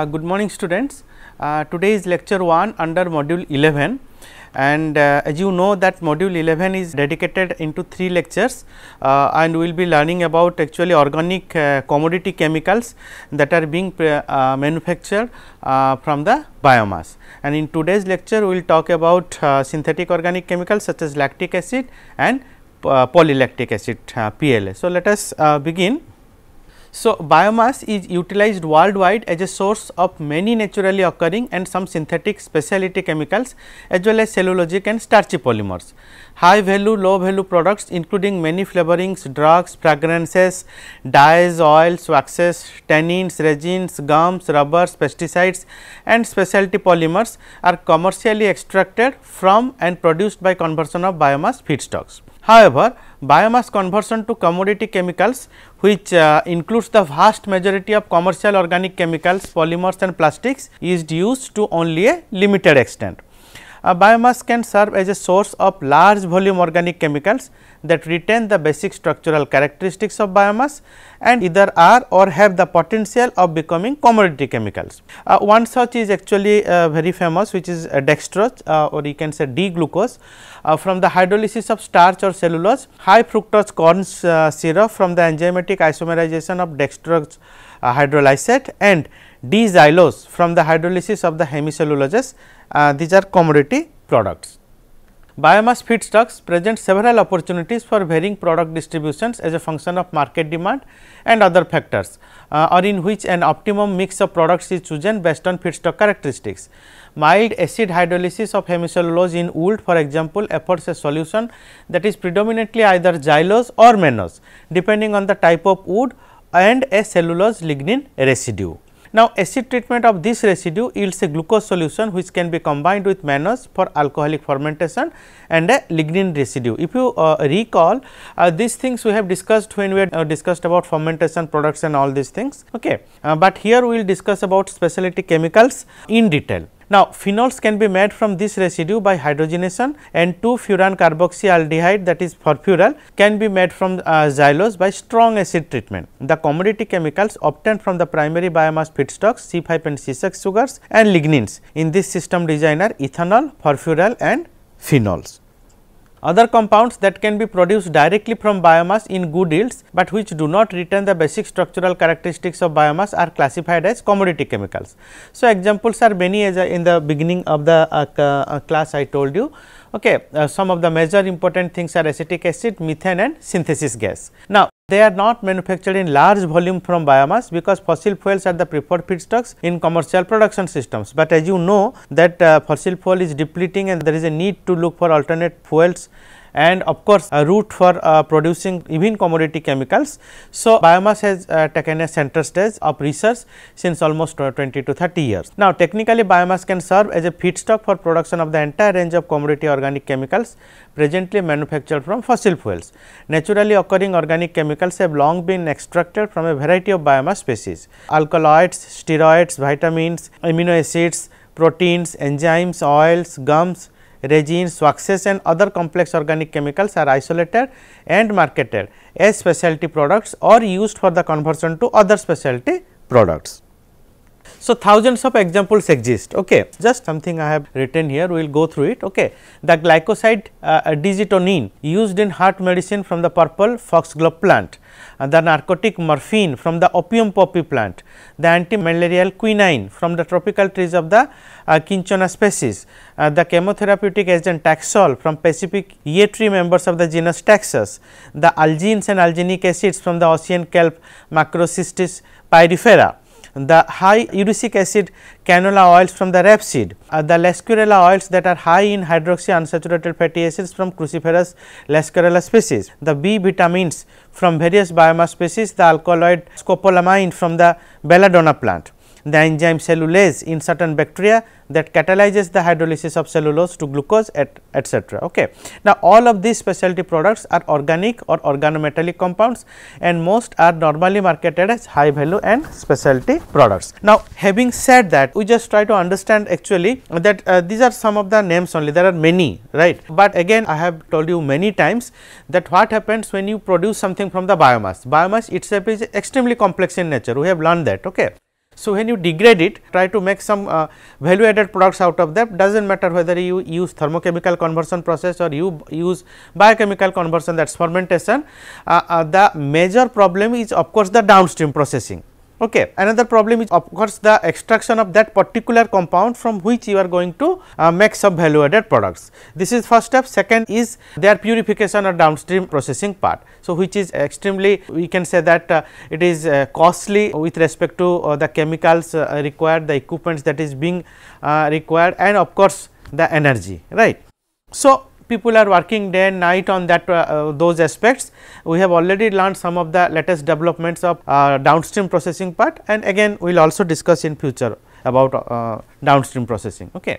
Uh, good morning students. Uh, today is lecture 1 under module 11 and uh, as you know that module 11 is dedicated into 3 lectures uh, and we will be learning about actually organic uh, commodity chemicals that are being uh, manufactured from the biomass. And in today's lecture we will talk about synthetic organic chemicals such as lactic acid and polylactic acid PLA. So, let us begin. So, biomass is utilized worldwide as a source of many naturally occurring and some synthetic specialty chemicals as well as cellulosic and starchy polymers. High value, low value products including many flavorings, drugs, fragrances, dyes, oils, waxes, tannins, resins, gums, rubbers, pesticides and specialty polymers are commercially extracted from and produced by conversion of biomass feedstocks. However, biomass conversion to commodity chemicals which uh, includes the vast majority of commercial organic chemicals, polymers and plastics is used to only a limited extent uh, biomass can serve as a source of large volume organic chemicals that retain the basic structural characteristics of biomass and either are or have the potential of becoming commodity chemicals. Uh, one such is actually uh, very famous which is uh, dextrose uh, or you can say D-glucose uh, from the hydrolysis of starch or cellulose, high fructose corn syrup from the enzymatic isomerization of dextrose uh, hydrolysate and d-xylose from the hydrolysis of the hemicelluloses. Uh, these are commodity products. Biomass feedstocks present several opportunities for varying product distributions as a function of market demand and other factors uh, or in which an optimum mix of products is chosen based on feedstock characteristics. Mild acid hydrolysis of hemicellulose in wood, for example, affords a solution that is predominantly either xylose or mannose depending on the type of wood and a cellulose lignin residue. Now, acid treatment of this residue yields a glucose solution which can be combined with mannose for alcoholic fermentation and a lignin residue. If you uh, recall uh, these things we have discussed when we had, uh, discussed about fermentation products and all these things, okay. Uh, but here we will discuss about specialty chemicals in detail. Now, phenols can be made from this residue by hydrogenation and 2-furan carboxyaldehyde that is furfural can be made from uh, xylose by strong acid treatment. The commodity chemicals obtained from the primary biomass feedstocks C5 and C6 sugars and lignins. In this system designer, ethanol, furfural and phenols. Other compounds that can be produced directly from biomass in good yields, but which do not retain the basic structural characteristics of biomass are classified as commodity chemicals. So, examples are many as in the beginning of the uh, uh, class I told you. Okay, uh, some of the major important things are acetic acid, methane and synthesis gas. Now, they are not manufactured in large volume from biomass because fossil fuels are the preferred feedstocks in commercial production systems. But as you know that uh, fossil fuel is depleting and there is a need to look for alternate fuels and of course, a route for uh, producing even commodity chemicals. So, biomass has uh, taken a center stage of research since almost uh, 20 to 30 years. Now, technically biomass can serve as a feedstock for production of the entire range of commodity organic chemicals presently manufactured from fossil fuels. Naturally occurring organic chemicals have long been extracted from a variety of biomass species, alkaloids, steroids, vitamins, amino acids, proteins, enzymes, oils, gums, resins, waxes and other complex organic chemicals are isolated and marketed as specialty products or used for the conversion to other specialty products. So, thousands of examples exist, okay. Just something I have written here, we will go through it, okay. The glycoside uh, digitonin used in heart medicine from the purple foxglove plant, uh, the narcotic morphine from the opium poppy plant, the anti-malarial quinine from the tropical trees of the uh, Kinchona species, uh, the chemotherapeutic agent Taxol from Pacific year tree members of the genus Taxus, the algenes and alginic acids from the ocean kelp Macrocystis pyrifera the high uric acid canola oils from the rapeseed, uh, the lascurella oils that are high in hydroxy unsaturated fatty acids from cruciferous lascurella species, the B vitamins from various biomass species, the alkaloid scopolamine from the belladonna plant the enzyme cellulase in certain bacteria that catalyzes the hydrolysis of cellulose to glucose et, etc. Okay. Now, all of these specialty products are organic or organometallic compounds and most are normally marketed as high value and specialty products. Now, having said that we just try to understand actually that uh, these are some of the names only there are many right, but again I have told you many times that what happens when you produce something from the biomass. Biomass itself is extremely complex in nature we have learned that. Okay. So, when you degrade it try to make some uh, value added products out of that. does not matter whether you use thermochemical conversion process or you use biochemical conversion that is fermentation. Uh, uh, the major problem is of course, the downstream processing. Okay. Another problem is of course the extraction of that particular compound from which you are going to uh, make some value added products. This is first step. Second is their purification or downstream processing part. So, which is extremely we can say that uh, it is uh, costly with respect to uh, the chemicals uh, required, the equipments that is being uh, required and of course, the energy right. So, people are working day and night on that uh, uh, those aspects. We have already learned some of the latest developments of uh, downstream processing part and again we will also discuss in future about uh, downstream processing. Okay.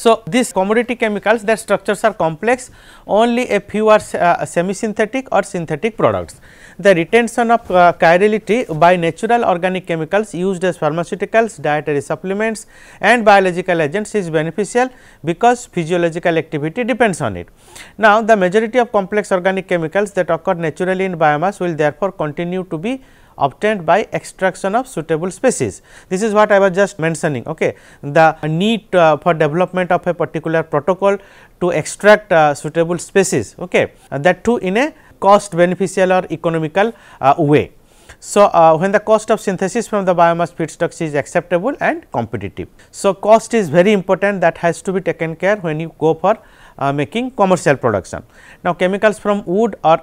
So, these commodity chemicals their structures are complex only a few are uh, semi synthetic or synthetic products. The retention of uh, chirality by natural organic chemicals used as pharmaceuticals, dietary supplements and biological agents is beneficial because physiological activity depends on it. Now, the majority of complex organic chemicals that occur naturally in biomass will therefore continue to be obtained by extraction of suitable species. This is what I was just mentioning. Okay, The need uh, for development of a particular protocol to extract uh, suitable species okay, uh, that too in a cost beneficial or economical uh, way. So, uh, when the cost of synthesis from the biomass feedstocks is acceptable and competitive. So, cost is very important that has to be taken care when you go for uh, making commercial production. Now, chemicals from wood or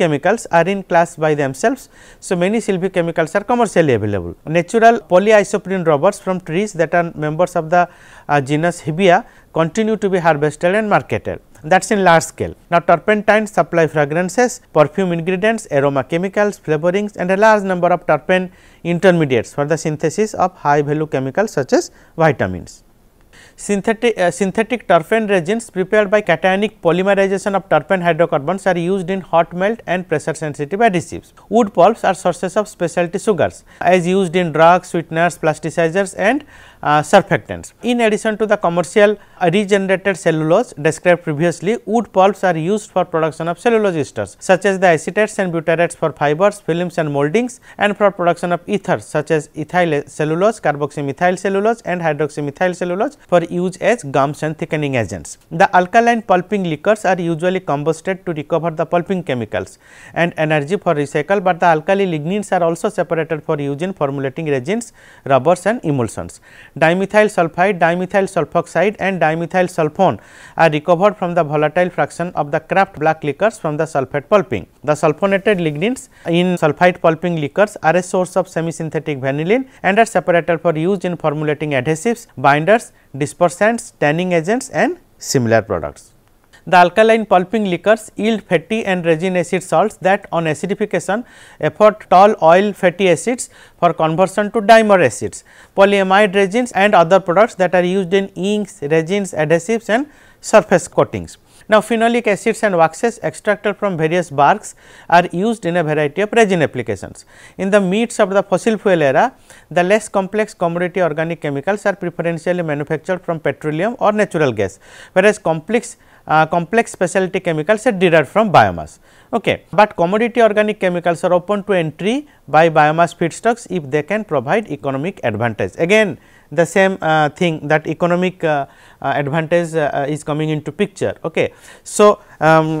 chemicals are in class by themselves. So, many chemicals are commercially available. Natural polyisoprene rubbers from trees that are members of the uh, genus Hibia continue to be harvested and marketed that is in large scale. Now, turpentine supply fragrances, perfume ingredients, aroma chemicals, flavorings and a large number of terpene intermediates for the synthesis of high value chemicals such as vitamins. Synthetic, uh, synthetic terpene resins prepared by cationic polymerization of terpene hydrocarbons are used in hot melt and pressure sensitive adhesives. Wood pulps are sources of specialty sugars as used in drugs, sweeteners, plasticizers and uh, surfactants. In addition to the commercial regenerated cellulose described previously, wood pulps are used for production of cellulose esters such as the acetates and butyrates for fibers, films and moldings and for production of ethers such as ethyl cellulose, carboxymethyl cellulose and hydroxymethyl cellulose for use as gums and thickening agents. The alkaline pulping liquors are usually combusted to recover the pulping chemicals and energy for recycle, but the alkali lignins are also separated for use in formulating resins, rubbers and emulsions dimethyl sulfide, dimethyl sulfoxide and dimethyl sulfone are recovered from the volatile fraction of the craft black liquors from the sulfate pulping. The sulfonated lignins in sulfide pulping liquors are a source of semi-synthetic vanillin and are separated for use in formulating adhesives, binders, dispersants, tanning agents and similar products. The alkaline pulping liquors yield fatty and resin acid salts that on acidification afford tall oil fatty acids for conversion to dimer acids, polyamide resins and other products that are used in inks, resins, adhesives and surface coatings. Now, phenolic acids and waxes extracted from various barks are used in a variety of resin applications. In the meats of the fossil fuel era, the less complex commodity organic chemicals are preferentially manufactured from petroleum or natural gas, whereas complex uh, complex specialty chemicals are derived from biomass. Okay. But commodity organic chemicals are open to entry by biomass feedstocks if they can provide economic advantage. Again, the same uh, thing that economic uh, uh, advantage is coming into picture. Okay. So, um,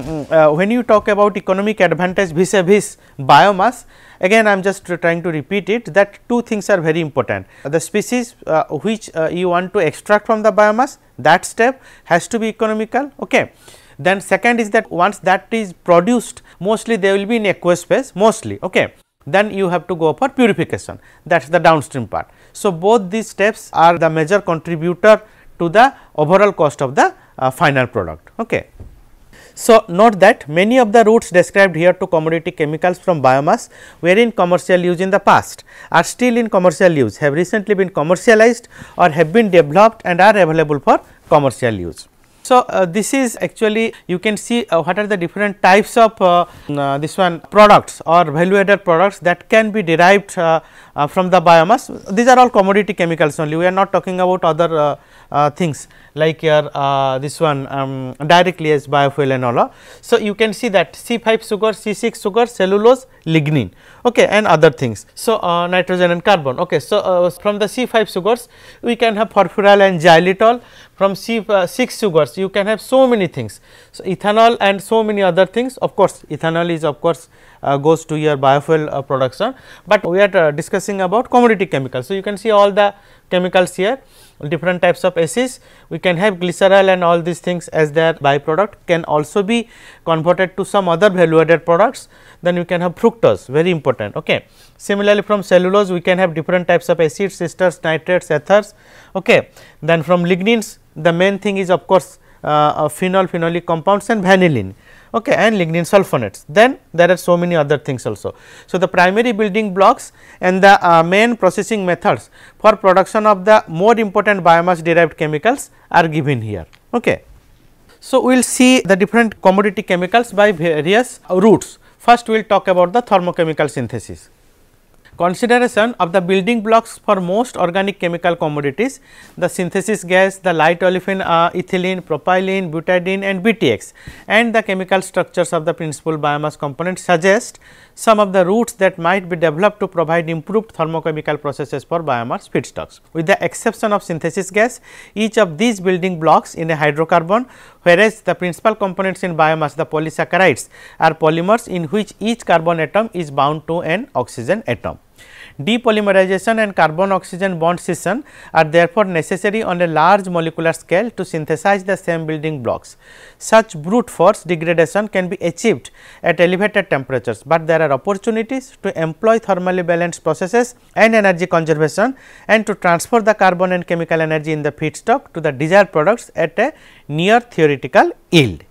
when you talk about economic advantage vis-a-vis biomass, again I am just trying to repeat it that two things are very important. The species which you want to extract from the biomass that step has to be economical. Okay. Then second is that once that is produced mostly they will be in aqueous phase mostly. Okay then you have to go for purification that is the downstream part. So, both these steps are the major contributor to the overall cost of the uh, final product. Okay. So, note that many of the routes described here to commodity chemicals from biomass were in commercial use in the past are still in commercial use have recently been commercialized or have been developed and are available for commercial use. So, uh, this is actually you can see uh, what are the different types of uh, uh this one products or value added products that can be derived uh, uh, from the biomass. These are all commodity chemicals only, we are not talking about other uh, things like here uh, this one um, directly as biofuel and all. Uh. So, you can see that C5 sugar, C6 sugar, cellulose, lignin okay, and other things. So, nitrogen and carbon. Okay. So, from the C5 sugars we can have porphyral and xylitol, from C, 6 sugars you can have so many things. So, ethanol and so many other things of course, ethanol is of course, uh, goes to your biofuel uh, production, but we are uh, discussing about commodity chemicals. So, you can see all the chemicals here different types of acids. We can have glycerol and all these things as their byproduct can also be converted to some other value added products. Then we can have fructose very important. Okay. Similarly, from cellulose we can have different types of acids, esters, nitrates, ethers. Okay. Then from lignins the main thing is of course, uh, uh phenol, phenolic compounds and vanillin okay, and lignin sulfonates. Then there are so many other things also. So, the primary building blocks and the uh, main processing methods for production of the more important biomass derived chemicals are given here. Okay. So, we will see the different commodity chemicals by various routes. First, we will talk about the thermochemical synthesis. Consideration of the building blocks for most organic chemical commodities, the synthesis gas, the light olefin, uh, ethylene, propylene, butadiene and BTX and the chemical structures of the principal biomass components suggest some of the routes that might be developed to provide improved thermochemical processes for biomass feedstocks. With the exception of synthesis gas, each of these building blocks in a hydrocarbon, whereas the principal components in biomass, the polysaccharides, are polymers in which each carbon atom is bound to an oxygen atom. Depolymerization and carbon oxygen bond scission are therefore necessary on a large molecular scale to synthesize the same building blocks. Such brute force degradation can be achieved at elevated temperatures, but there are opportunities to employ thermally balanced processes and energy conservation and to transfer the carbon and chemical energy in the feedstock to the desired products at a near theoretical yield.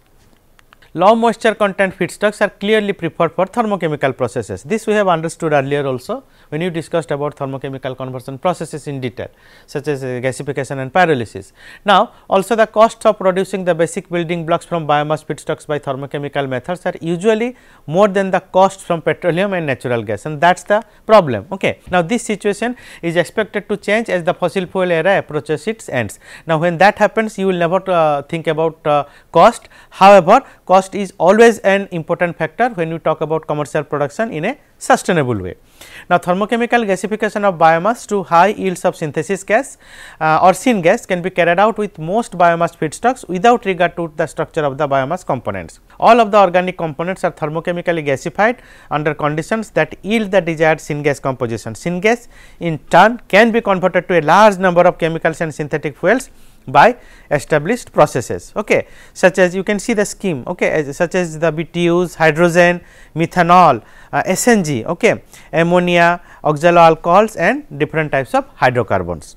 Low moisture content feedstocks are clearly preferred for thermochemical processes. This we have understood earlier also when you discussed about thermochemical conversion processes in detail such as uh, gasification and pyrolysis. Now, also the cost of producing the basic building blocks from biomass feedstocks by thermochemical methods are usually more than the cost from petroleum and natural gas and that is the problem. Okay. Now, this situation is expected to change as the fossil fuel era approaches its ends. Now, when that happens you will never uh, think about uh, cost. However, cost cost is always an important factor when we talk about commercial production in a sustainable way. Now, thermochemical gasification of biomass to high yields of synthesis gas uh, or syn gas can be carried out with most biomass feedstocks without regard to the structure of the biomass components. All of the organic components are thermochemically gasified under conditions that yield the desired syn gas composition. Syn gas in turn can be converted to a large number of chemicals and synthetic fuels by established processes okay such as you can see the scheme okay as, such as the btus hydrogen methanol uh, sng okay ammonia oxalo alcohols and different types of hydrocarbons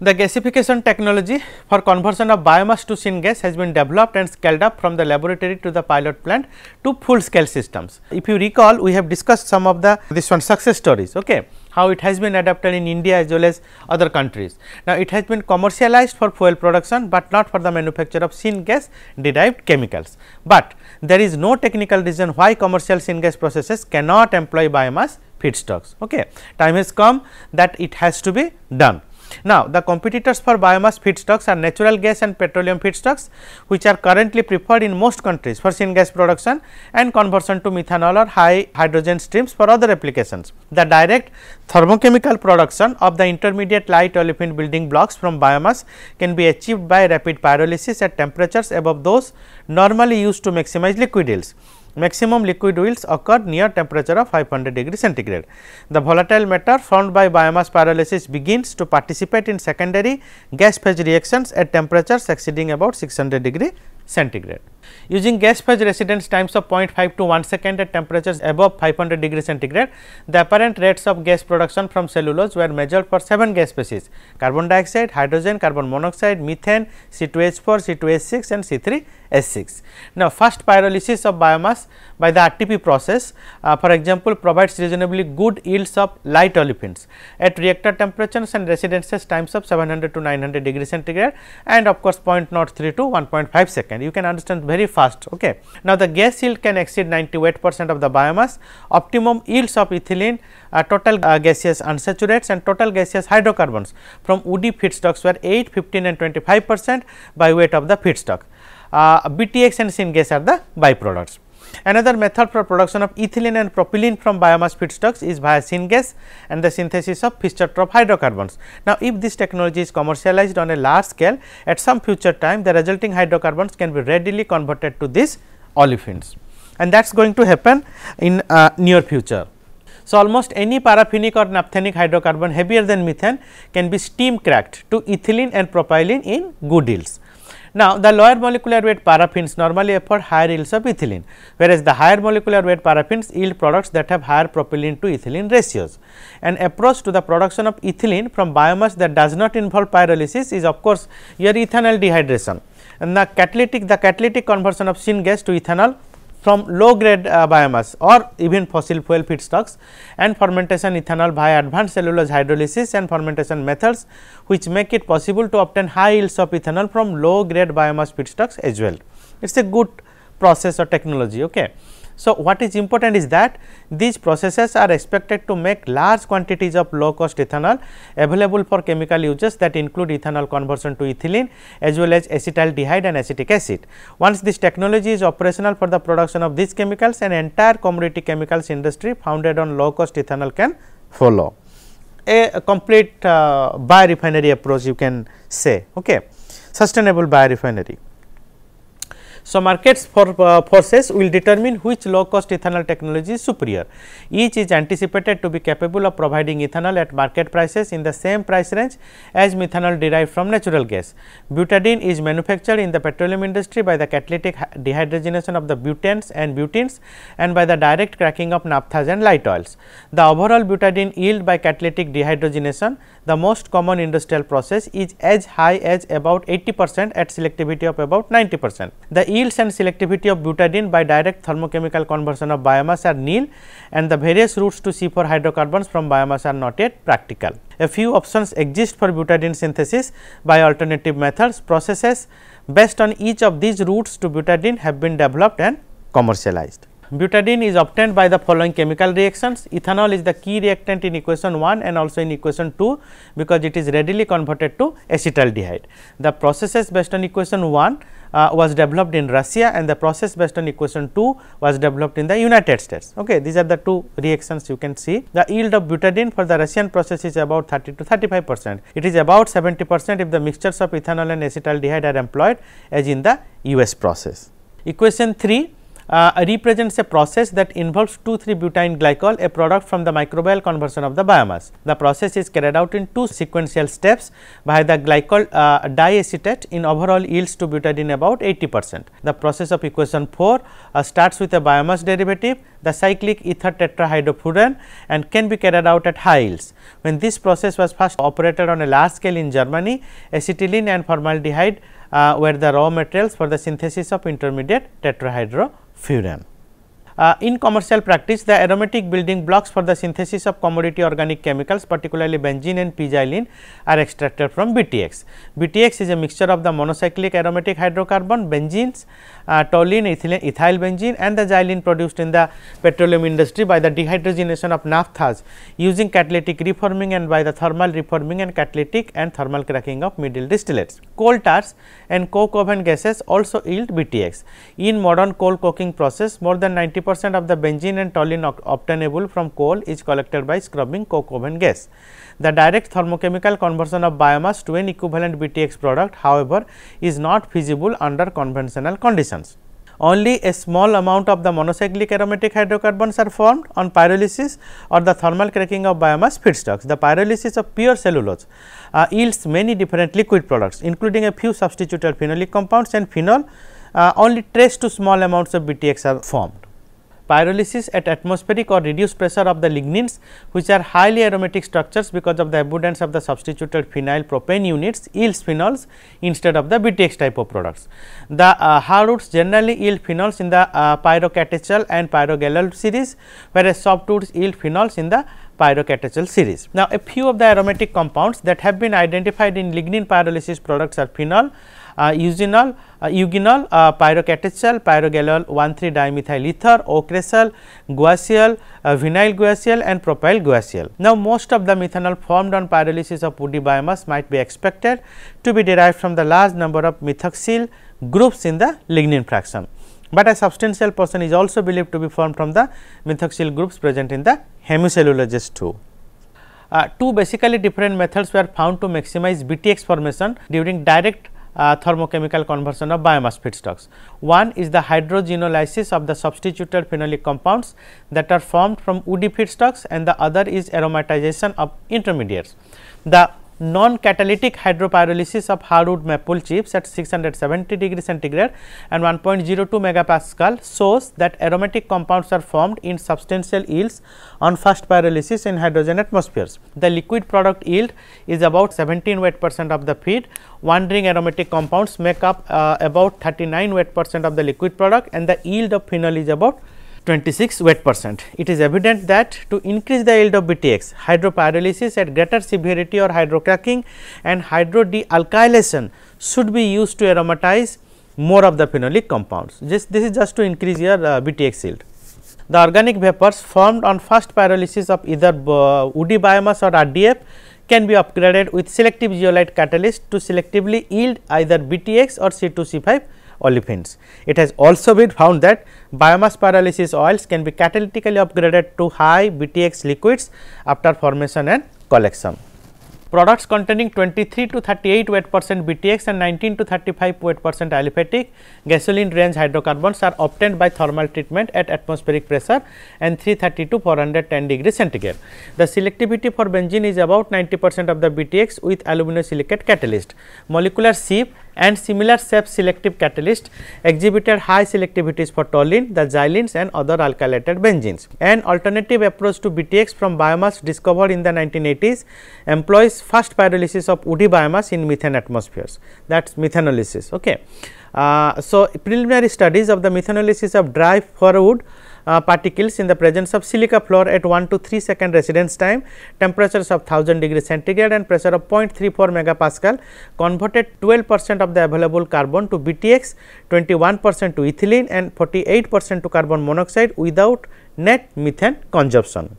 the gasification technology for conversion of biomass to syngas has been developed and scaled up from the laboratory to the pilot plant to full scale systems if you recall we have discussed some of the this one success stories okay how it has been adapted in India as well as other countries. Now, it has been commercialized for fuel production, but not for the manufacture of syngas derived chemicals. But there is no technical reason why commercial syngas processes cannot employ biomass feedstocks. Okay. Time has come that it has to be done. Now, the competitors for biomass feedstocks are natural gas and petroleum feedstocks, which are currently preferred in most countries for syngas production and conversion to methanol or high hydrogen streams for other applications. The direct thermochemical production of the intermediate light olefin building blocks from biomass can be achieved by rapid pyrolysis at temperatures above those normally used to maximize liquid yields maximum liquid yields occur near temperature of 500 degree centigrade. The volatile matter formed by biomass pyrolysis begins to participate in secondary gas phase reactions at temperatures exceeding about 600 degree centigrade. Using gas phase residence times of 0.5 to 1 second at temperatures above 500 degree centigrade, the apparent rates of gas production from cellulose were measured for 7 gas species carbon dioxide, hydrogen, carbon monoxide, methane, C2H4, C2H6 and C3H6. Now, first pyrolysis of biomass by the RTP process uh, for example, provides reasonably good yields of light olefins at reactor temperatures and residences times of 700 to 900 degree centigrade and of course, 0.03 to 1.5 second. You can understand very fast. Okay. Now, the gas yield can exceed 98 percent of the biomass, optimum yields of ethylene, uh, total uh, gaseous unsaturates and total gaseous hydrocarbons from woody feedstocks were 8, 15 and 25 percent by weight of the feedstock. Uh, BTX and syngas are the byproducts. Another method for production of ethylene and propylene from biomass feedstocks is via syngas and the synthesis of fischer-tropsch hydrocarbons. Now, if this technology is commercialized on a large scale, at some future time the resulting hydrocarbons can be readily converted to these olefins and that is going to happen in uh, near future. So, almost any paraffinic or naphthenic hydrocarbon heavier than methane can be steam cracked to ethylene and propylene in good yields. Now, the lower molecular weight paraffins normally afford higher yields of ethylene, whereas the higher molecular weight paraffins yield products that have higher propylene to ethylene ratios. An approach to the production of ethylene from biomass that does not involve pyrolysis is of course, your ethanol dehydration and the catalytic the catalytic conversion of syngas to ethanol from low grade uh, biomass or even fossil fuel feedstocks and fermentation ethanol via advanced cellulose hydrolysis and fermentation methods which make it possible to obtain high yields of ethanol from low grade biomass feedstocks as well. It is a good process or technology. Okay. So, what is important is that these processes are expected to make large quantities of low cost ethanol available for chemical uses that include ethanol conversion to ethylene as well as acetaldehyde and acetic acid. Once this technology is operational for the production of these chemicals, an entire commodity chemicals industry founded on low cost ethanol can follow. A, complete uh, biorefinery approach you can say, okay. sustainable biorefinery. So, markets for uh, forces will determine which low cost ethanol technology is superior. Each is anticipated to be capable of providing ethanol at market prices in the same price range as methanol derived from natural gas. Butadiene is manufactured in the petroleum industry by the catalytic dehydrogenation of the butanes and butenes and by the direct cracking of naphthas and light oils. The overall butadiene yield by catalytic dehydrogenation the most common industrial process is as high as about 80 percent at selectivity of about 90 percent. The yields and selectivity of butadiene by direct thermochemical conversion of biomass are nil and the various routes to C4 hydrocarbons from biomass are not yet practical. A few options exist for butadiene synthesis by alternative methods processes based on each of these routes to butadiene have been developed and commercialized. Butadiene is obtained by the following chemical reactions. Ethanol is the key reactant in equation 1 and also in equation 2 because it is readily converted to acetaldehyde. The processes based on equation 1 uh, was developed in Russia and the process based on equation 2 was developed in the United States. Okay, these are the two reactions you can see. The yield of butadiene for the Russian process is about 30 to 35 percent. It is about 70 percent if the mixtures of ethanol and acetaldehyde are employed as in the US process. Equation 3 uh, represents a process that involves 2,3-butane glycol, a product from the microbial conversion of the biomass. The process is carried out in two sequential steps by the glycol uh, diacetate in overall yields to butadiene about 80 percent. The process of equation 4 uh, starts with a biomass derivative, the cyclic ether tetrahydrofuran and can be carried out at high yields. When this process was first operated on a large scale in Germany, acetylene and formaldehyde uh, were the raw materials for the synthesis of intermediate tetrahydrofuran theorem. Uh, in commercial practice, the aromatic building blocks for the synthesis of commodity organic chemicals, particularly benzene and p-xylene are extracted from BTX. BTX is a mixture of the monocyclic aromatic hydrocarbon, benzenes, uh, toluene, ethylene, ethyl benzene and the xylene produced in the petroleum industry by the dehydrogenation of naphthas using catalytic reforming and by the thermal reforming and catalytic and thermal cracking of middle distillates. Coal tars and coke oven gases also yield BTX. In modern coal coking process, more than 90 percent of the benzene and toluene obtainable from coal is collected by scrubbing coke oven gas. The direct thermochemical conversion of biomass to an equivalent BTX product however, is not feasible under conventional conditions. Only a small amount of the monocyclic aromatic hydrocarbons are formed on pyrolysis or the thermal cracking of biomass feedstocks. The pyrolysis of pure cellulose uh, yields many different liquid products including a few substituted phenolic compounds and phenol uh, only trace to small amounts of BTX are formed pyrolysis at atmospheric or reduced pressure of the lignins which are highly aromatic structures because of the abundance of the substituted phenyl propane units yields phenols instead of the BTX type of products. The uh, hardwoods generally yield phenols in the uh, pyrocatechol and pyrogallyl series whereas softwoods yield phenols in the pyrocatechol series. Now, a few of the aromatic compounds that have been identified in lignin pyrolysis products are phenol, uh, eugenol, uh, eugenol, uh, pyrocatechol, pyrogalol 1,3-dimethyl ether, ocresol, guacyl, uh, vinyl guacyl and propyl guacyl. Now, most of the methanol formed on pyrolysis of woody biomass might be expected to be derived from the large number of methoxyl groups in the lignin fraction, but a substantial portion is also believed to be formed from the methoxyl groups present in the hemicelluloses too. Uh, two basically different methods were found to maximize BTX formation during direct uh, thermochemical conversion of biomass feedstocks. One is the hydrogenolysis of the substituted phenolic compounds that are formed from woody feedstocks and the other is aromatization of intermediates. The non-catalytic hydropyrolysis of hardwood maple chips at 670 degree centigrade and 1.02 megapascal shows that aromatic compounds are formed in substantial yields on fast pyrolysis in hydrogen atmospheres. The liquid product yield is about 17 weight percent of the feed, wandering aromatic compounds make up uh, about 39 weight percent of the liquid product and the yield of phenol is about 26 weight percent. It is evident that to increase the yield of BTX, hydropyrolysis at greater severity or hydrocracking and hydro dealkylation should be used to aromatize more of the phenolic compounds. Just, this is just to increase your uh, BTX yield. The organic vapors formed on first pyrolysis of either uh, woody biomass or RDF can be upgraded with selective zeolite catalyst to selectively yield either BTX or C2C5 olefins. It has also been found that biomass pyrolysis oils can be catalytically upgraded to high BTX liquids after formation and collection. Products containing 23 to 38 weight percent BTX and 19 to 35 weight percent aliphatic gasoline range hydrocarbons are obtained by thermal treatment at atmospheric pressure and 330 to 410 degree centigrade. The selectivity for benzene is about 90 percent of the BTX with aluminosilicate catalyst. Molecular sieve and similar shape selective catalyst exhibited high selectivities for toluene, the xylenes and other alkylated benzenes. An alternative approach to BTX from biomass discovered in the 1980s employs first pyrolysis of woody biomass in methane atmospheres that is methanolysis. Okay. Uh, so, preliminary studies of the methanolysis of dry firewood uh, particles in the presence of silica floor at 1 to 3 second residence time, temperatures of 1000 degree centigrade and pressure of 0.34 megapascal converted 12 percent of the available carbon to BTX, 21 percent to ethylene and 48 percent to carbon monoxide without net methane consumption.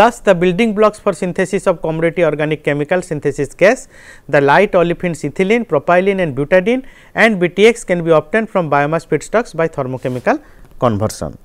Thus, the building blocks for synthesis of commodity organic chemical synthesis gas, the light olefins ethylene, propylene and butadiene and BTX can be obtained from biomass feedstocks by thermochemical conversion.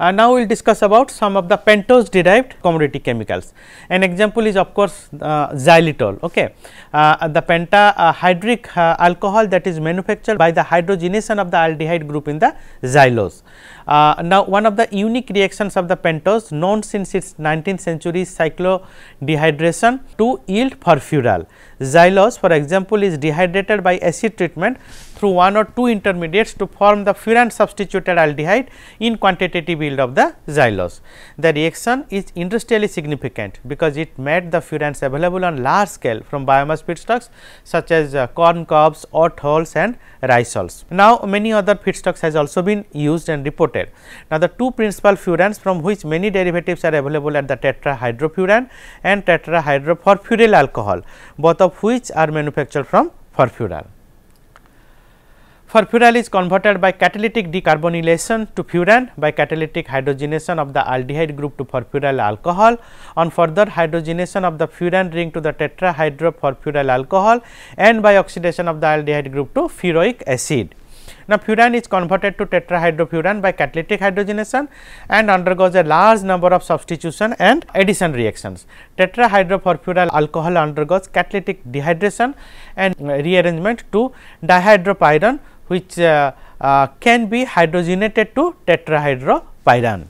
Uh, now, we will discuss about some of the pentose derived commodity chemicals. An example is of course, uh, xylitol. Okay. Uh, the pentahydric uh, alcohol that is manufactured by the hydrogenation of the aldehyde group in the xylose. Uh, now, one of the unique reactions of the pentose known since its 19th century cyclodehydration to yield furfural. Xylose for example, is dehydrated by acid treatment through one or two intermediates to form the furan substituted aldehyde in quantitative yield of the xylose. The reaction is industrially significant because it made the furans available on large scale from biomass feedstocks such as uh, corn cobs, oat hulls and rice hulls. Now, many other feedstocks has also been used and reported. Now, the two principal furans from which many derivatives are available at the tetrahydrofuran and tetrahydrofurfural alcohol both of which are manufactured from furfural. For fural is converted by catalytic decarbonylation to furan by catalytic hydrogenation of the aldehyde group to furfural alcohol. On further hydrogenation of the furan ring to the tetrahydrofurfural alcohol and by oxidation of the aldehyde group to furoic acid. Now, furan is converted to tetrahydrofuran by catalytic hydrogenation and undergoes a large number of substitution and addition reactions. Tetrahydrofurfural alcohol undergoes catalytic dehydration and rearrangement to dihydrofuran which uh, uh, can be hydrogenated to tetrahydropyran.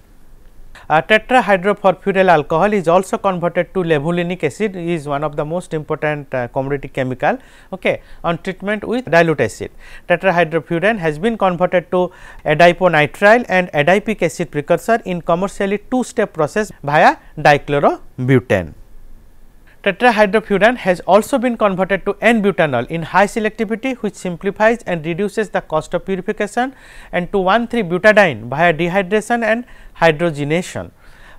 Uh, tetrahydroporphyryl alcohol is also converted to levulinic acid is one of the most important uh, commodity chemical okay, on treatment with dilute acid. Tetrahydrofuran has been converted to adiponitrile and adipic acid precursor in commercially two step process via dichlorobutane tetrahydrofuran has also been converted to N-butanol in high selectivity which simplifies and reduces the cost of purification and to 1,3-butadiene via dehydration and hydrogenation.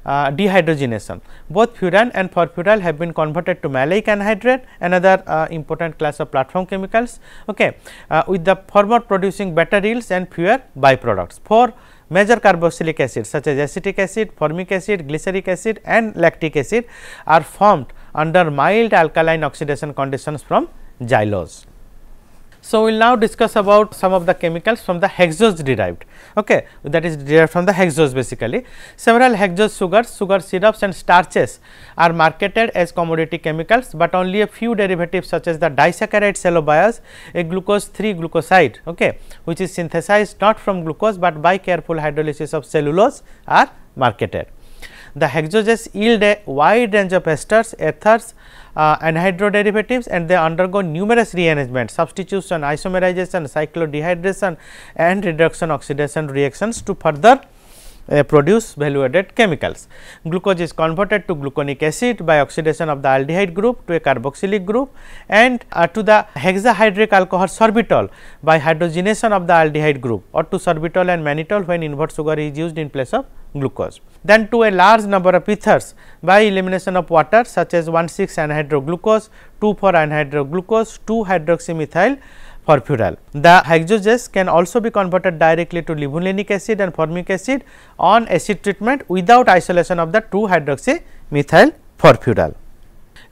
Uh, dehydrogenation. Both furan and furfural have been converted to maleic anhydride, another uh, important class of platform chemicals, okay, uh, with the former producing better yields and fewer byproducts. For major carboxylic acids such as acetic acid, formic acid, glyceric acid and lactic acid are formed under mild alkaline oxidation conditions from xylose. So, we will now discuss about some of the chemicals from the hexose derived okay, that is derived from the hexose basically. Several hexose sugars, sugar syrups and starches are marketed as commodity chemicals, but only a few derivatives such as the disaccharide salobias, a glucose 3 glucoside okay, which is synthesized not from glucose, but by careful hydrolysis of cellulose are marketed. The hexoses yield a wide range of esters, ethers, uh, anhydro derivatives and they undergo numerous rearrangements, substitution, isomerization, cyclodehydration and reduction oxidation reactions to further uh, produce value added chemicals. Glucose is converted to gluconic acid by oxidation of the aldehyde group to a carboxylic group and uh, to the hexahydric alcohol sorbitol by hydrogenation of the aldehyde group or to sorbitol and mannitol when invert sugar is used in place of glucose. Then to a large number of ethers by elimination of water such as 1,6 anhydroglucose, 2,4 anhydroglucose, 2 hydroxymethyl for The hexoses can also be converted directly to levulinic acid and formic acid on acid treatment without isolation of the 2 hydroxy methyl furfural.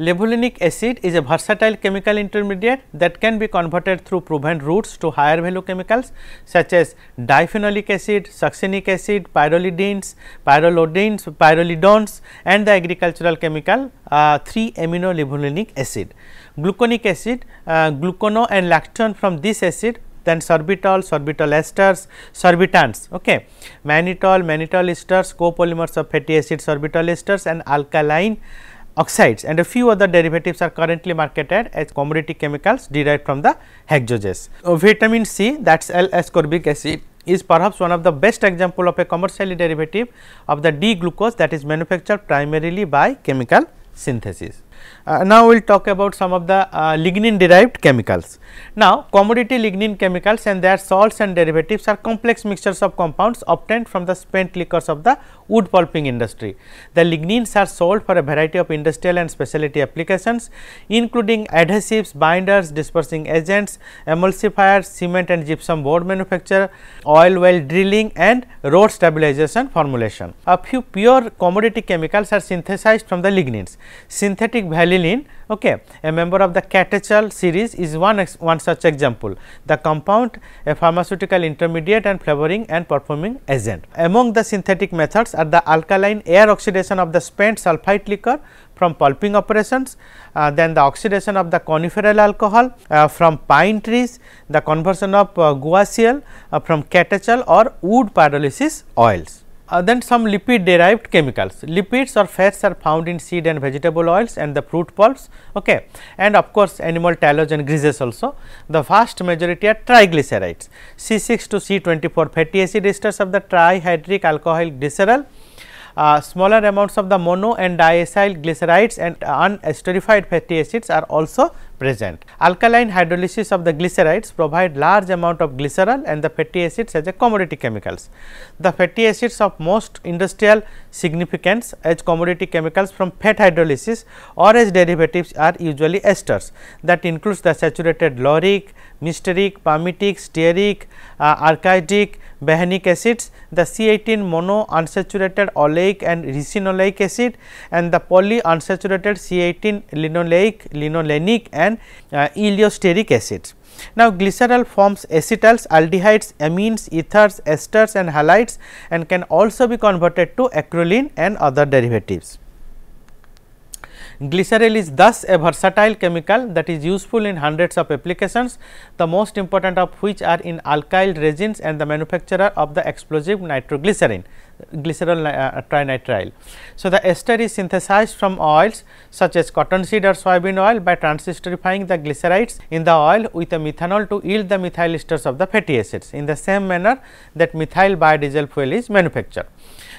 Levulinic acid is a versatile chemical intermediate that can be converted through proven routes to higher value chemicals such as diphenolic acid, succinic acid, pyrrolidines, pyrrolodines, pyrrolidones and the agricultural chemical uh, 3 amino levulinic acid. Gluconic acid, uh, glucono and lactone from this acid then sorbitol, sorbitol esters, sorbitans, okay. mannitol, mannitol esters, copolymers of fatty acid sorbitol esters and alkaline oxides and a few other derivatives are currently marketed as commodity chemicals derived from the hexoses. Uh, vitamin C that is L-ascorbic acid is perhaps one of the best example of a commercially derivative of the D-glucose that is manufactured primarily by chemical synthesis. Uh, now we will talk about some of the uh, lignin derived chemicals. Now commodity lignin chemicals and their salts and derivatives are complex mixtures of compounds obtained from the spent liquors of the wood pulping industry. The lignins are sold for a variety of industrial and specialty applications including adhesives, binders, dispersing agents, emulsifiers, cement and gypsum board manufacture, oil well drilling and road stabilization formulation. A few pure commodity chemicals are synthesized from the lignins. Synthetic valine vanillin okay a member of the catechol series is one one such example the compound a pharmaceutical intermediate and flavoring and performing agent among the synthetic methods are the alkaline air oxidation of the spent sulphite liquor from pulping operations, uh, then the oxidation of the coniferal alcohol uh, from pine trees, the conversion of uh, uh from catechol or wood pyrolysis oils. Uh, then some lipid derived chemicals. Lipids or fats are found in seed and vegetable oils and the fruit pulps okay. and of course, animal tallows and greases also. The vast majority are triglycerides C6 to C24 fatty acid esters of the trihydric alcohol glycerol. Uh, smaller amounts of the mono and diacyl glycerides and unesterified fatty acids are also present. Alkaline hydrolysis of the glycerides provide large amount of glycerol and the fatty acids as a commodity chemicals. The fatty acids of most industrial significance as commodity chemicals from fat hydrolysis or as derivatives are usually esters that includes the saturated lauric, mysteric, palmitic, stearic, uh, archidic, acids, the C18 mono unsaturated oleic and ricinoleic acid and the polyunsaturated C18 linoleic, linolenic and and uh, ileosteric acid. Now, glycerol forms acetals, aldehydes, amines, ethers, esters and halides and can also be converted to acrolein and other derivatives. Glycerol is thus a versatile chemical that is useful in hundreds of applications, the most important of which are in alkyl resins and the manufacturer of the explosive nitroglycerin glycerol uh, trinitrile. So, the ester is synthesized from oils such as cottonseed or soybean oil by transesterifying the glycerides in the oil with a methanol to yield the methyl esters of the fatty acids in the same manner that methyl biodiesel fuel is manufactured.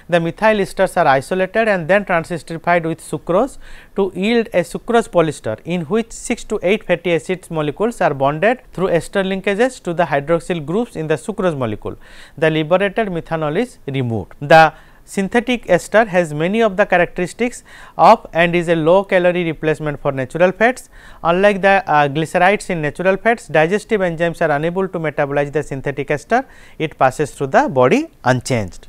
The methyl esters are isolated and then transesterified with sucrose to yield a sucrose polyester in which 6 to 8 fatty acids molecules are bonded through ester linkages to the hydroxyl groups in the sucrose molecule. The liberated methanol is removed the synthetic ester has many of the characteristics of and is a low calorie replacement for natural fats. Unlike the uh, glycerides in natural fats, digestive enzymes are unable to metabolize the synthetic ester, it passes through the body unchanged.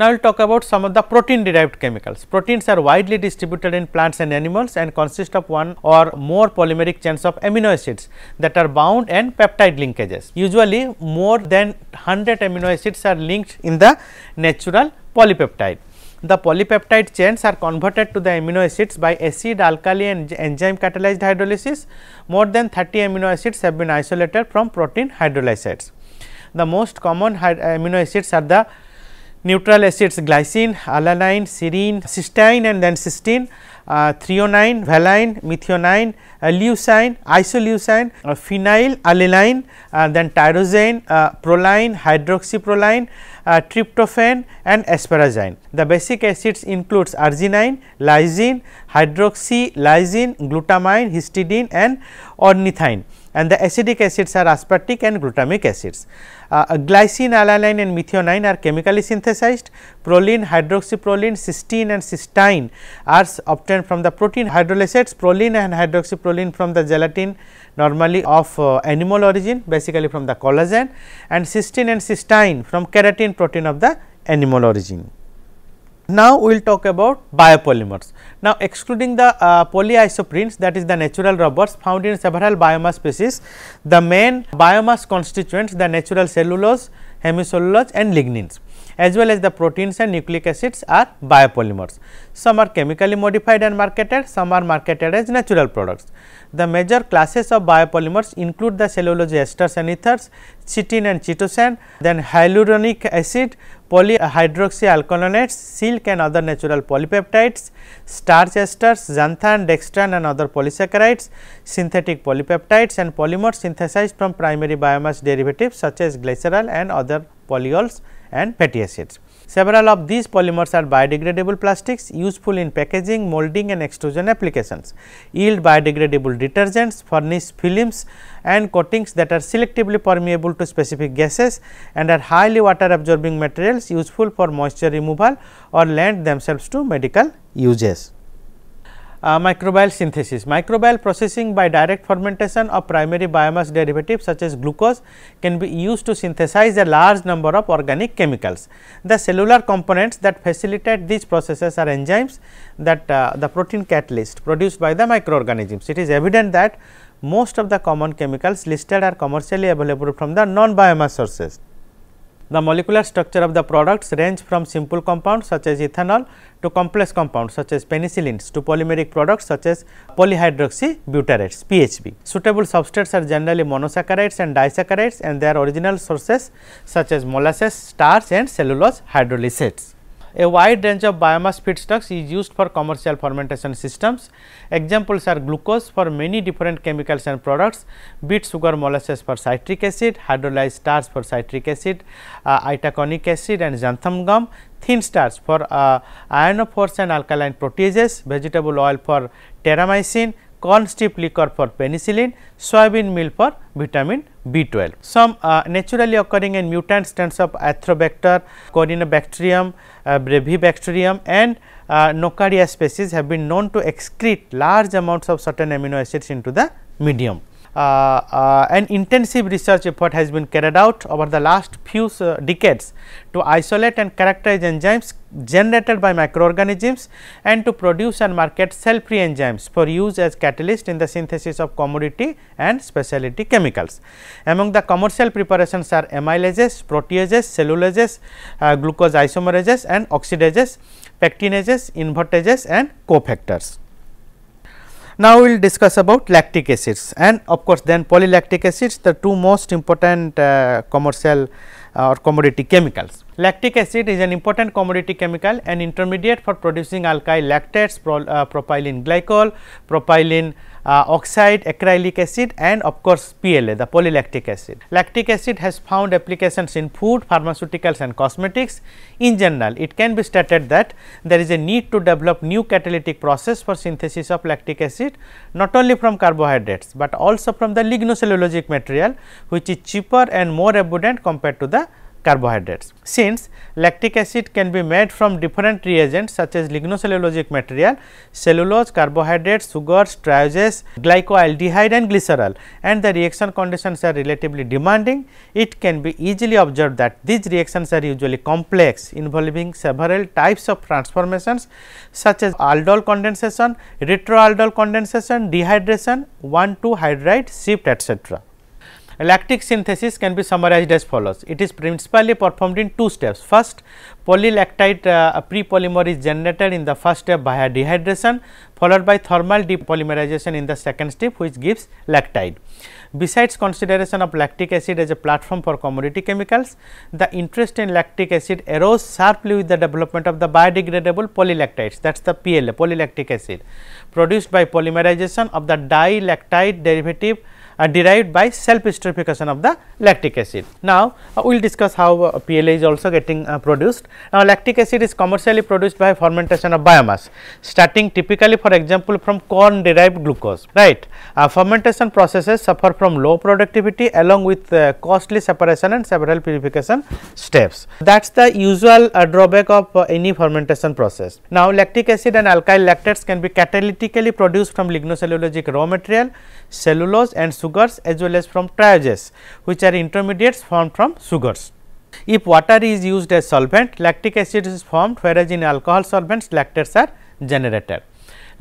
Now, we will talk about some of the protein derived chemicals. Proteins are widely distributed in plants and animals and consist of one or more polymeric chains of amino acids that are bound and peptide linkages. Usually, more than 100 amino acids are linked in the natural polypeptide. The polypeptide chains are converted to the amino acids by acid, alkali and enzyme catalyzed hydrolysis. More than 30 amino acids have been isolated from protein hydrolysates. The most common amino acids are the neutral acids glycine, alanine, serine, cysteine and then cysteine, uh, threonine, valine, methionine, uh, leucine, isoleucine, uh, phenyl, then tyrosine, uh, proline, hydroxyproline, uh, tryptophan and asparagine. The basic acids includes arginine, lysine, hydroxylysine, glutamine, histidine and ornithine and the acidic acids are aspartic and glutamic acids. Uh, glycine, alanine and methionine are chemically synthesized, proline, hydroxyproline, cysteine and cysteine are obtained from the protein hydrolysates, proline and hydroxyproline from the gelatin normally of uh, animal origin basically from the collagen and cysteine and cysteine from keratin protein of the animal origin. Now, we will talk about biopolymers. Now, excluding the uh, that is the natural rubbers found in several biomass species, the main biomass constituents the natural cellulose, hemicellulose and lignins as well as the proteins and nucleic acids are biopolymers. Some are chemically modified and marketed, some are marketed as natural products. The major classes of biopolymers include the cellulose esters and ethers, chitin and chitosan, then hyaluronic acid, polyhydroxyalkanonates, silk and other natural polypeptides, starch esters, xanthan, dextran and other polysaccharides, synthetic polypeptides and polymers synthesized from primary biomass derivatives such as glycerol and other polyols and fatty acids. Several of these polymers are biodegradable plastics useful in packaging, molding and extrusion applications, yield biodegradable detergents, furnish films and coatings that are selectively permeable to specific gases and are highly water absorbing materials useful for moisture removal or lend themselves to medical uses. Uh, microbial synthesis. Microbial processing by direct fermentation of primary biomass derivatives such as glucose can be used to synthesize a large number of organic chemicals. The cellular components that facilitate these processes are enzymes that uh, the protein catalyst produced by the microorganisms. It is evident that most of the common chemicals listed are commercially available from the non-biomass sources. The molecular structure of the products range from simple compounds such as ethanol to complex compounds such as penicillins to polymeric products such as polyhydroxybutyrates PHB. Suitable substrates are generally monosaccharides and disaccharides and their original sources such as molasses, starch and cellulose hydrolysates. A wide range of biomass feedstocks is used for commercial fermentation systems. Examples are glucose for many different chemicals and products, beet sugar molasses for citric acid, hydrolyzed starch for citric acid, uh, itaconic acid and xanthan gum, thin starch for uh, ionophores and alkaline proteases, vegetable oil for terramycin, corn strip liquor for penicillin, soybean meal for vitamin B12. Some uh, naturally occurring and mutant strains of Atrobacter, Corynebacterium, uh, Brevibacterium and uh, species have been known to excrete large amounts of certain amino acids into the medium. Uh, uh, an intensive research effort has been carried out over the last few uh, decades to isolate and characterize enzymes generated by microorganisms and to produce and market cell-free enzymes for use as catalyst in the synthesis of commodity and specialty chemicals. Among the commercial preparations are amylases, proteases, cellulases, uh, glucose isomerases and oxidases, pectinases, invertases and cofactors. Now, we will discuss about lactic acids and of course, then polylactic acids the two most important uh, commercial uh, or commodity chemicals. Lactic acid is an important commodity chemical and intermediate for producing alkyl lactates, pro, uh, propylene glycol, propylene uh, oxide acrylic acid and of course, PLA the polylactic acid. Lactic acid has found applications in food, pharmaceuticals and cosmetics. In general, it can be stated that there is a need to develop new catalytic process for synthesis of lactic acid not only from carbohydrates, but also from the lignocellulosic material which is cheaper and more abundant compared to the carbohydrates. Since lactic acid can be made from different reagents such as lignocellulosic material, cellulose, carbohydrates, sugars, trioses, glycoaldehyde and glycerol and the reaction conditions are relatively demanding. It can be easily observed that these reactions are usually complex involving several types of transformations such as aldol condensation, retroaldol condensation, dehydration, 1,2 hydride shift etc. Lactic synthesis can be summarized as follows. It is principally performed in two steps. First, polylactide uh, prepolymer is generated in the first step via dehydration followed by thermal depolymerization in the second step which gives lactide. Besides consideration of lactic acid as a platform for commodity chemicals, the interest in lactic acid arose sharply with the development of the biodegradable polylactides that is the PLA polylactic acid produced by polymerization of the dilactide derivative are uh, derived by self esterification of the lactic acid. Now, uh, we will discuss how uh, PLA is also getting uh, produced. Now, lactic acid is commercially produced by fermentation of biomass starting typically for example, from corn derived glucose right. Uh, fermentation processes suffer from low productivity along with uh, costly separation and several purification steps. That is the usual drawback of any fermentation process. Now, lactic acid and alkyl lactates can be catalytically produced from lignocellulosic raw material cellulose and sugars as well as from trioses which are intermediates formed from sugars. If water is used as solvent lactic acid is formed whereas in alcohol solvents lactates are generated.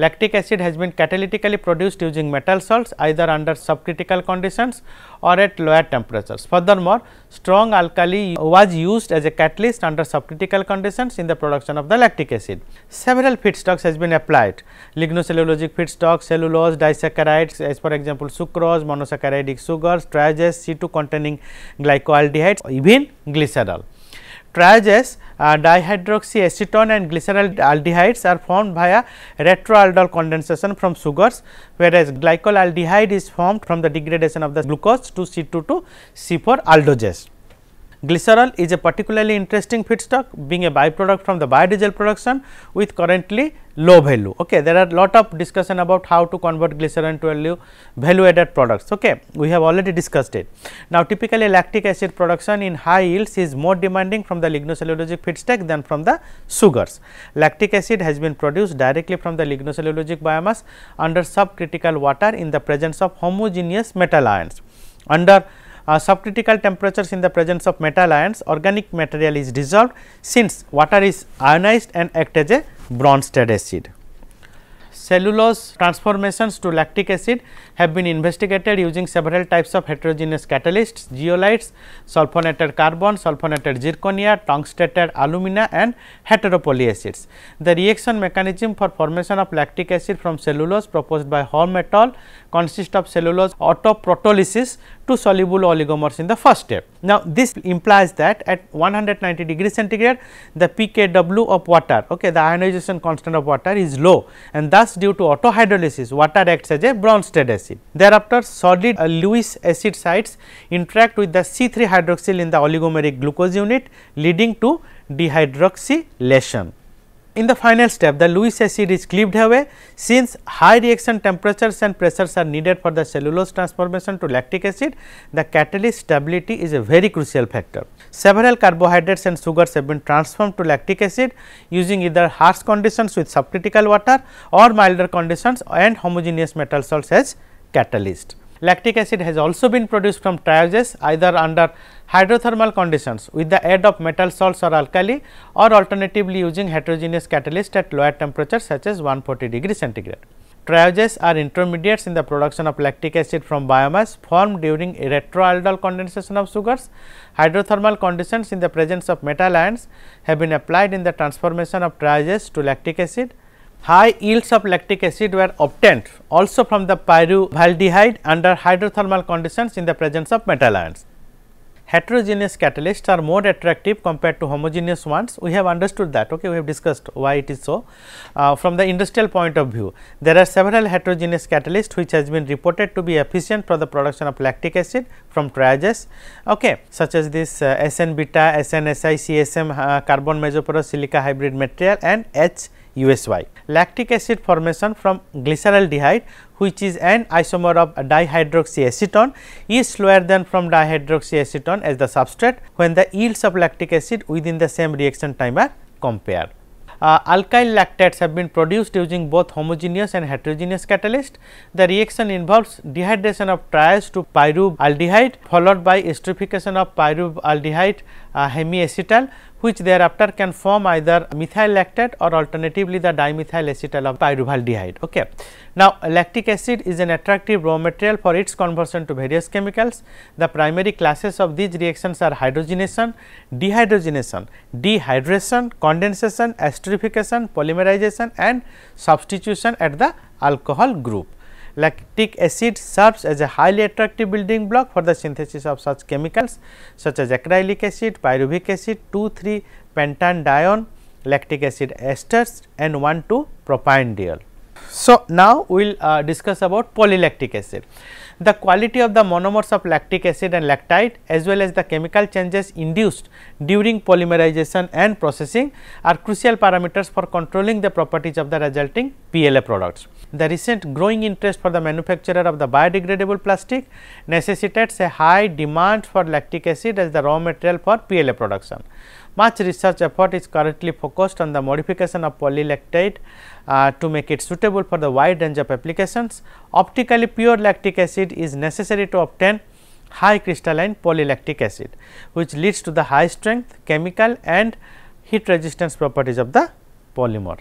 Lactic acid has been catalytically produced using metal salts either under subcritical conditions or at lower temperatures. Furthermore, strong alkali was used as a catalyst under subcritical conditions in the production of the lactic acid. Several feedstocks has been applied, lignocellulosic feedstocks, cellulose, disaccharides as for example, sucrose, monosaccharidic sugars, triages, C2 containing glycoaldehydes, even glycerol. Triages, uh, dihydroxyacetone and glycerol aldehydes are formed via retroaldol condensation from sugars, whereas glycol aldehyde is formed from the degradation of the glucose to C2 to C4 aldoses. Glycerol is a particularly interesting feedstock being a byproduct from the biodiesel production with currently low value. Okay, there are lot of discussion about how to convert glycerol to value value added products. Okay, we have already discussed it. Now, typically lactic acid production in high yields is more demanding from the lignocellulosic feedstock than from the sugars. Lactic acid has been produced directly from the lignocellulosic biomass under subcritical water in the presence of homogeneous metal ions. Under uh, subcritical temperatures in the presence of metal ions, organic material is dissolved since water is ionized and act as a bronsted acid. Cellulose transformations to lactic acid have been investigated using several types of heterogeneous catalysts, geolites, sulfonated carbon, sulfonated zirconia, tungstated alumina and heteropolyacids. The reaction mechanism for formation of lactic acid from cellulose proposed by Holm et al. consists of cellulose autoprotolysis to soluble oligomers in the first step. Now, this implies that at 190 degree centigrade the pKw of water, okay, the ionization constant of water is low and thus due to autohydrolysis water acts as a Bronsted acid acid. Thereafter, solid uh, Lewis acid sites interact with the C3 hydroxyl in the oligomeric glucose unit leading to dehydroxylation. In the final step, the Lewis acid is cleaved away since high reaction temperatures and pressures are needed for the cellulose transformation to lactic acid, the catalyst stability is a very crucial factor. Several carbohydrates and sugars have been transformed to lactic acid using either harsh conditions with subcritical water or milder conditions and homogeneous metal salts as catalyst. Lactic acid has also been produced from triages either under hydrothermal conditions with the aid of metal salts or alkali or alternatively using heterogeneous catalyst at lower temperatures such as 140 degree centigrade. Triages are intermediates in the production of lactic acid from biomass formed during retroaldol condensation of sugars. Hydrothermal conditions in the presence of metal ions have been applied in the transformation of triages to lactic acid. High yields of lactic acid were obtained also from the pyruvaldehyde under hydrothermal conditions in the presence of metal ions. Heterogeneous catalysts are more attractive compared to homogeneous ones. We have understood that, okay, we have discussed why it is so. Uh, from the industrial point of view, there are several heterogeneous catalysts which has been reported to be efficient for the production of lactic acid from triages, okay, such as this uh, SN beta, SNSI, CSM, uh, carbon mesoporous silica hybrid material and H USY. Lactic acid formation from glyceraldehyde which is an isomer of dihydroxyacetone is slower than from dihydroxyacetone as the substrate when the yields of lactic acid within the same reaction time are compared. Uh, alkyl lactates have been produced using both homogeneous and heterogeneous catalyst. The reaction involves dehydration of trials to pyruvaldehyde followed by esterification of pyruvaldehyde uh, hemiacetal which thereafter can form either methyl lactate or alternatively the dimethyl acetal of pyruvaldehyde. Okay. Now, lactic acid is an attractive raw material for its conversion to various chemicals. The primary classes of these reactions are hydrogenation, dehydrogenation, dehydration, condensation, esterification, polymerization and substitution at the alcohol group. Lactic acid serves as a highly attractive building block for the synthesis of such chemicals such as acrylic acid, pyruvic acid, 2,3-pentanedione, lactic acid esters and 1,2-propanediol. So, now we will uh, discuss about polylactic acid the quality of the monomers of lactic acid and lactide as well as the chemical changes induced during polymerization and processing are crucial parameters for controlling the properties of the resulting PLA products. The recent growing interest for the manufacturer of the biodegradable plastic necessitates a high demand for lactic acid as the raw material for PLA production. Much research effort is currently focused on the modification of polylactate uh, to make it suitable for the wide range of applications. Optically pure lactic acid is necessary to obtain high crystalline polylactic acid, which leads to the high strength, chemical and heat resistance properties of the polymer.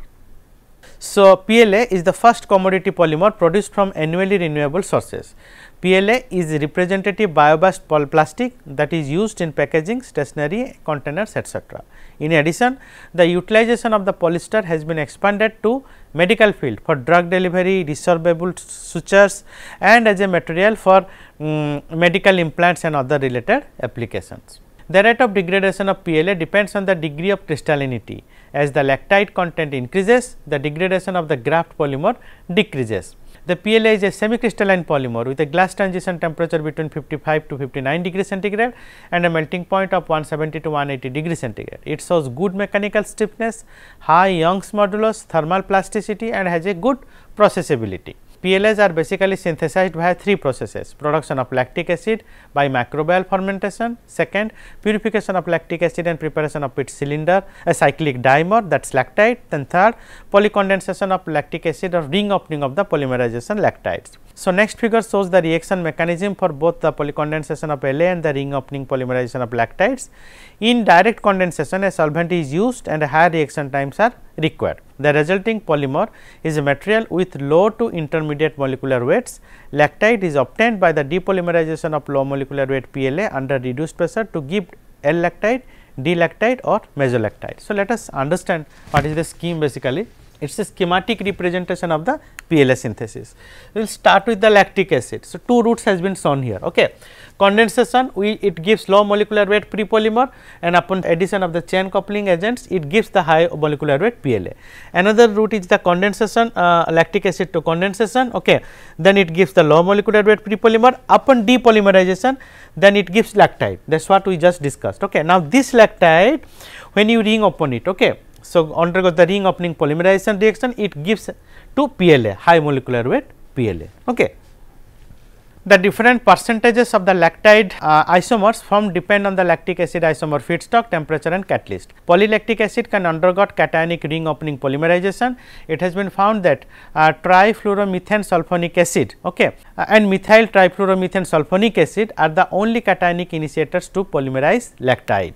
So, PLA is the first commodity polymer produced from annually renewable sources. PLA is representative bio plastic that is used in packaging, stationery, containers etc. In addition, the utilization of the polyester has been expanded to medical field for drug delivery, resorbable sutures and as a material for um, medical implants and other related applications. The rate of degradation of PLA depends on the degree of crystallinity. As the lactite content increases, the degradation of the graft polymer decreases. The PLA is a semicrystalline polymer with a glass transition temperature between 55 to 59 degree centigrade and a melting point of 170 to 180 degree centigrade. It shows good mechanical stiffness, high Young's modulus, thermal plasticity and has a good processability. PLAs are basically synthesized via three processes production of lactic acid by microbial fermentation, second purification of lactic acid and preparation of its cylinder a cyclic dimer that is lactide, then third polycondensation of lactic acid or ring opening of the polymerization lactides. So, next figure shows the reaction mechanism for both the polycondensation of La and the ring opening polymerization of lactides. In direct condensation a solvent is used and higher reaction times are required. The resulting polymer is a material with low to intermediate molecular weights. Lactide is obtained by the depolymerization of low molecular weight PLA under reduced pressure to give L lactide, D lactide or mesolactide. So, let us understand what is the scheme basically. It is a schematic representation of the PLA synthesis. We will start with the lactic acid. So, two routes has been shown here. Okay. Condensation, we it gives low molecular weight prepolymer and upon addition of the chain coupling agents, it gives the high molecular weight PLA. Another route is the condensation, uh, lactic acid to condensation. Okay. Then it gives the low molecular weight prepolymer upon depolymerization, then it gives lactide. That is what we just discussed. Okay. Now, this lactide, when you ring open it, okay so, undergo the ring opening polymerization reaction it gives to PLA high molecular weight PLA. Okay. The different percentages of the lactide uh, isomers formed depend on the lactic acid isomer feedstock, temperature and catalyst. Polylactic acid can undergo cationic ring opening polymerization. It has been found that uh, trifluoromethane sulfonic acid okay, uh, and methyl trifluoromethane sulfonic acid are the only cationic initiators to polymerize lactide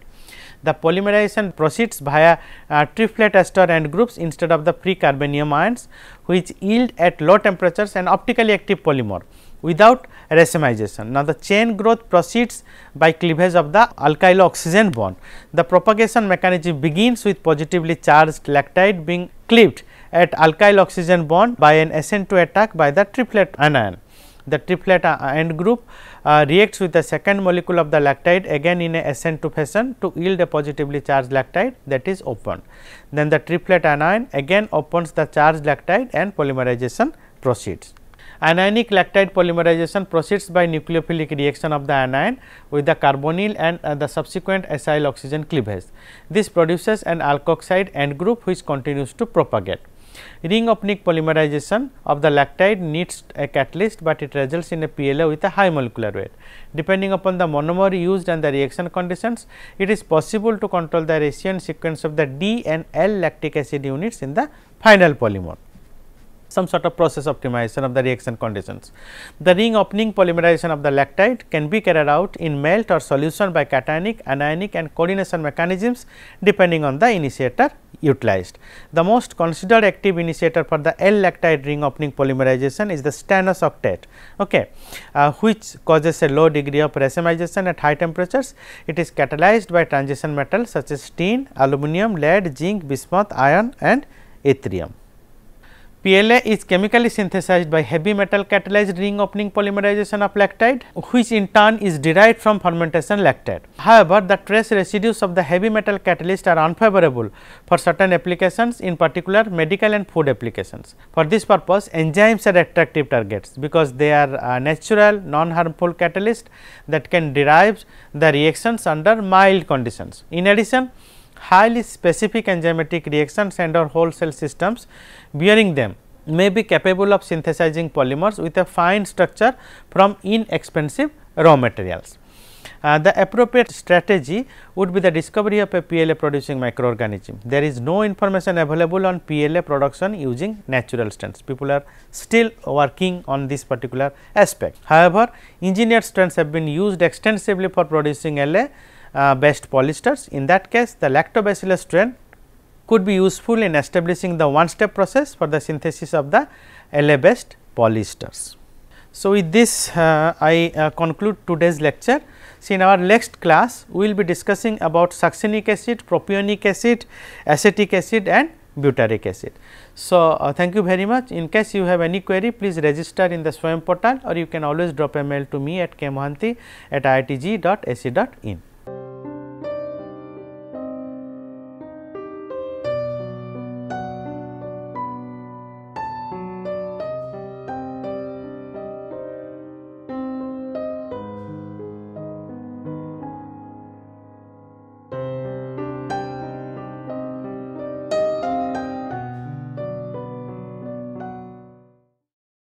the polymerization proceeds via uh, triplet ester and groups instead of the free carbonium ions which yield at low temperatures an optically active polymer without racemization. Now, the chain growth proceeds by cleavage of the alkyl oxygen bond. The propagation mechanism begins with positively charged lactide being cleaved at alkyl oxygen bond by an SN2 attack by the triplet anion the triplet uh, end group uh, reacts with the second molecule of the lactide again in a SN2 fashion to yield a positively charged lactide that is opened. Then the triplet anion again opens the charged lactide and polymerization proceeds. Anionic lactide polymerization proceeds by nucleophilic reaction of the anion with the carbonyl and uh, the subsequent acyl oxygen cleavage. This produces an alkoxide end group which continues to propagate. Ring opening polymerization of the lactide needs a catalyst, but it results in a PLA with a high molecular weight. Depending upon the monomer used and the reaction conditions, it is possible to control the ratio and sequence of the D and L lactic acid units in the final polymer some sort of process optimization of the reaction conditions. The ring opening polymerization of the lactide can be carried out in melt or solution by cationic, anionic and coordination mechanisms depending on the initiator utilized. The most considered active initiator for the L-lactide ring opening polymerization is the stannous octet, okay, uh, which causes a low degree of racemization at high temperatures. It is catalyzed by transition metals such as tin, aluminum, lead, zinc, bismuth, iron and yttrium. PLA is chemically synthesized by heavy metal catalyzed ring opening polymerization of lactide, which in turn is derived from fermentation lactate. However, the trace residues of the heavy metal catalyst are unfavorable for certain applications, in particular medical and food applications. For this purpose, enzymes are attractive targets because they are natural non-harmful catalysts that can derive the reactions under mild conditions. In addition, highly specific enzymatic reactions and or whole cell systems bearing them may be capable of synthesizing polymers with a fine structure from inexpensive raw materials. Uh, the appropriate strategy would be the discovery of a PLA producing microorganism. There is no information available on PLA production using natural strains. People are still working on this particular aspect. However, engineered strains have been used extensively for producing LA uh, based polysters. In that case, the lactobacillus strain could be useful in establishing the one step process for the synthesis of the LA based polysters. So, with this uh, I uh, conclude today's lecture. So, in our next class we will be discussing about succinic acid, propionic acid, acetic acid and butyric acid. So, uh, thank you very much. In case you have any query please register in the Swam portal or you can always drop a mail to me at kmohanty at iitg.ac.in.